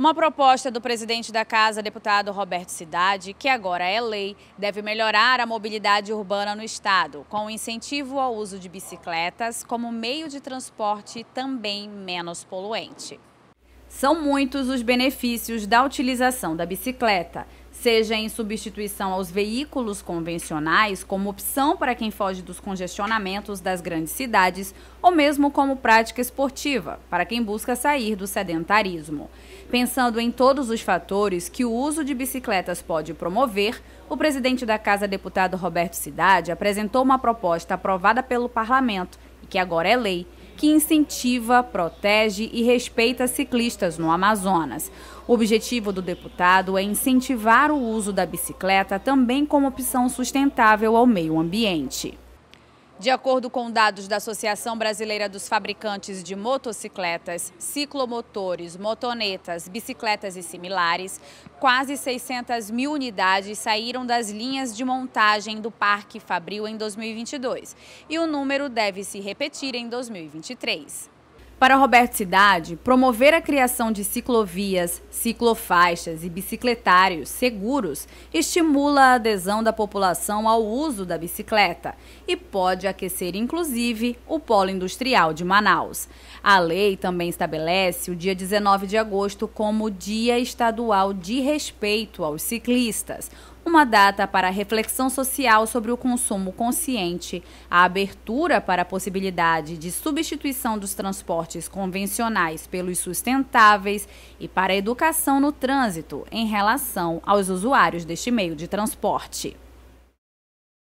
Uma proposta do presidente da Casa, deputado Roberto Cidade, que agora é lei, deve melhorar a mobilidade urbana no estado, com incentivo ao uso de bicicletas como meio de transporte também menos poluente. São muitos os benefícios da utilização da bicicleta seja em substituição aos veículos convencionais, como opção para quem foge dos congestionamentos das grandes cidades, ou mesmo como prática esportiva, para quem busca sair do sedentarismo. Pensando em todos os fatores que o uso de bicicletas pode promover, o presidente da Casa, deputado Roberto Cidade, apresentou uma proposta aprovada pelo parlamento e que agora é lei que incentiva, protege e respeita ciclistas no Amazonas. O objetivo do deputado é incentivar o uso da bicicleta também como opção sustentável ao meio ambiente. De acordo com dados da Associação Brasileira dos Fabricantes de Motocicletas, Ciclomotores, Motonetas, Bicicletas e similares, quase 600 mil unidades saíram das linhas de montagem do Parque Fabril em 2022 e o número deve se repetir em 2023. Para Roberto Cidade, promover a criação de ciclovias, ciclofaixas e bicicletários seguros estimula a adesão da população ao uso da bicicleta e pode aquecer, inclusive, o polo industrial de Manaus. A lei também estabelece o dia 19 de agosto como Dia Estadual de Respeito aos Ciclistas, uma data para reflexão social sobre o consumo consciente, a abertura para a possibilidade de substituição dos transportes convencionais pelos sustentáveis e para a educação no trânsito em relação aos usuários deste meio de transporte.